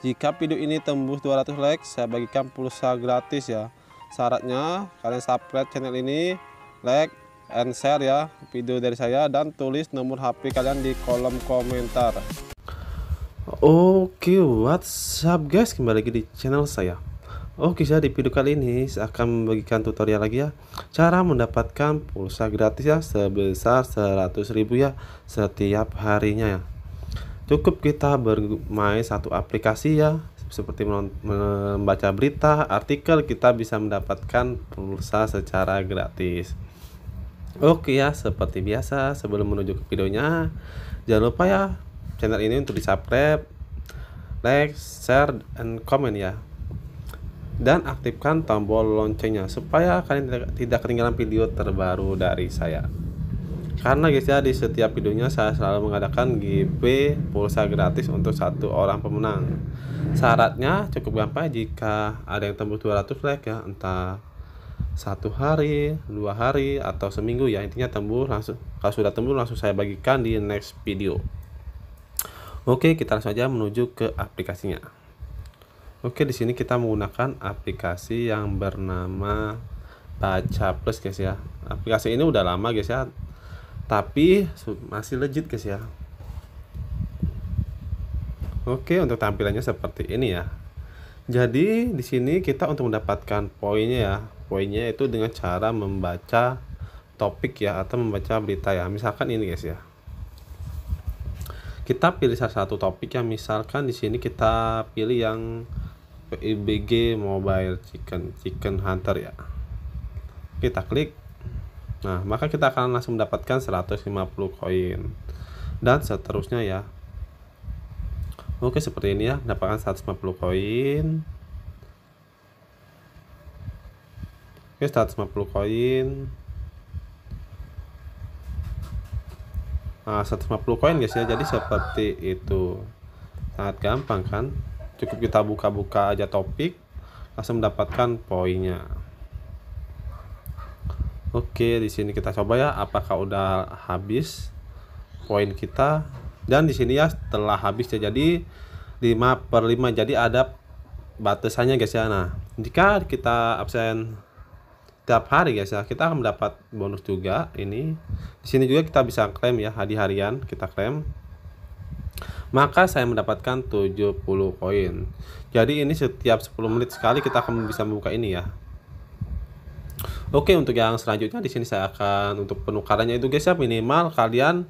Jika video ini tembus 200 like, saya bagikan pulsa gratis ya. Syaratnya kalian subscribe channel ini, like and share ya video dari saya dan tulis nomor HP kalian di kolom komentar. Oke, okay, what's up guys? Kembali lagi di channel saya. Oke, saya di video kali ini saya akan membagikan tutorial lagi ya. Cara mendapatkan pulsa gratis ya sebesar 100.000 ya setiap harinya ya. Cukup kita bermain satu aplikasi ya, seperti membaca berita, artikel kita bisa mendapatkan pulsa secara gratis. Oke ya, seperti biasa sebelum menuju ke videonya, jangan lupa ya channel ini untuk di subscribe, like, share, and comment ya. Dan aktifkan tombol loncengnya supaya kalian tidak ketinggalan video terbaru dari saya. Karena guys ya di setiap videonya saya selalu mengadakan GB pulsa gratis untuk satu orang pemenang. Syaratnya cukup gampang jika ada yang tembus 200 like ya entah satu hari, dua hari atau seminggu ya intinya tembus langsung kalau sudah tembus langsung saya bagikan di next video. Oke kita langsung aja menuju ke aplikasinya. Oke di sini kita menggunakan aplikasi yang bernama Baca Plus guys ya. Aplikasi ini udah lama guys ya tapi masih legit guys ya oke untuk tampilannya seperti ini ya jadi di sini kita untuk mendapatkan poinnya ya poinnya itu dengan cara membaca topik ya atau membaca berita ya misalkan ini guys ya kita pilih salah satu topik ya. misalkan di sini kita pilih yang PIBG Mobile Chicken Chicken Hunter ya kita klik Nah, maka kita akan langsung mendapatkan 150 koin. Dan seterusnya ya. Oke, seperti ini ya, mendapatkan 150 koin. Oke, 150 koin. Nah, 150 koin guys ya, jadi seperti itu. Sangat gampang kan? Cukup kita buka-buka aja topik, langsung mendapatkan poinnya. Oke, di sini kita coba ya apakah udah habis poin kita. Dan di sini ya setelah habis ya jadi 5 per 5 jadi ada batasannya guys ya. Nah, jika kita absen tiap hari guys ya, kita akan mendapat bonus juga ini. Di sini juga kita bisa klaim ya hadiah harian, kita klaim. Maka saya mendapatkan 70 koin. Jadi ini setiap 10 menit sekali kita akan bisa membuka ini ya. Oke, untuk yang selanjutnya di sini saya akan untuk penukarannya itu guys ya minimal kalian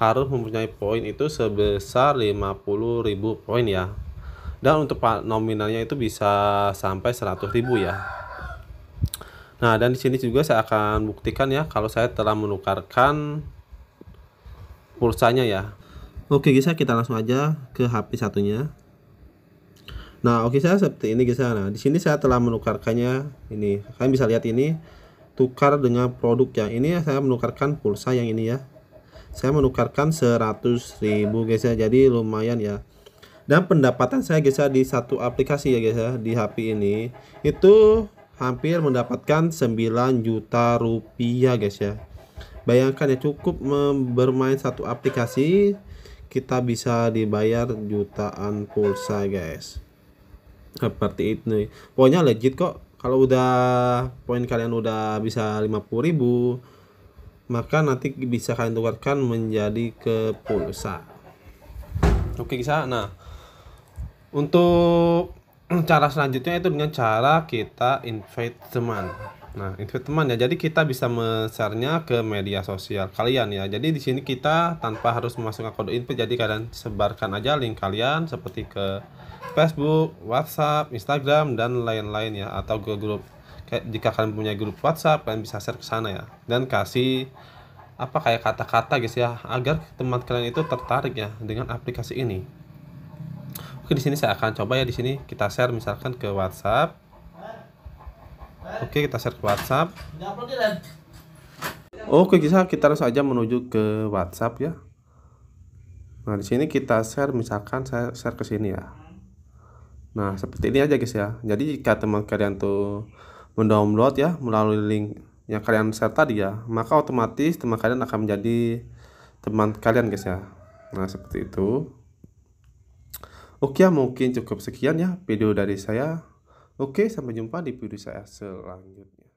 harus mempunyai poin itu sebesar 50.000 poin ya. Dan untuk nominalnya itu bisa sampai 100.000 ya. Nah, dan di sini juga saya akan buktikan ya kalau saya telah menukarkan pulsanya ya. Oke guys, ya, kita langsung aja ke HP satunya. Nah, oke okay, saya seperti ini guys. Ya. Nah, di sini saya telah menukarkannya ini. Kalian bisa lihat ini tukar dengan produk yang ini ya. saya menukarkan pulsa yang ini ya. Saya menukarkan ribu guys ya. Jadi lumayan ya. Dan pendapatan saya guys ya di satu aplikasi ya guys ya di HP ini itu hampir mendapatkan 9 juta rupiah guys ya. Bayangkan ya cukup bermain satu aplikasi kita bisa dibayar jutaan pulsa guys seperti itu pokoknya legit kok kalau udah poin kalian udah bisa 50.000 ribu maka nanti bisa kalian tukarkan menjadi ke pulsa oke bisa nah untuk cara selanjutnya itu dengan cara kita invite teman Nah, itu teman ya. Jadi kita bisa men ke media sosial kalian ya. Jadi di sini kita tanpa harus memasukkan kode input. Jadi kalian sebarkan aja link kalian seperti ke Facebook, WhatsApp, Instagram dan lain-lain ya atau ke grup. Jika kalian punya grup WhatsApp, kalian bisa share ke sana ya dan kasih apa kayak kata-kata guys ya agar teman kalian itu tertarik ya dengan aplikasi ini. Oke, di sini saya akan coba ya di sini kita share misalkan ke WhatsApp Oke, kita share ke WhatsApp. Oke, bisa kita langsung aja menuju ke WhatsApp ya. Nah, di sini kita share misalkan saya share ke sini ya. Nah, seperti ini aja guys ya. Jadi jika teman kalian tuh mendownload ya melalui link yang kalian share tadi ya, maka otomatis teman kalian akan menjadi teman kalian guys ya. Nah, seperti itu. Oke, ya, mungkin cukup sekian ya video dari saya. Oke, sampai jumpa di video saya selanjutnya.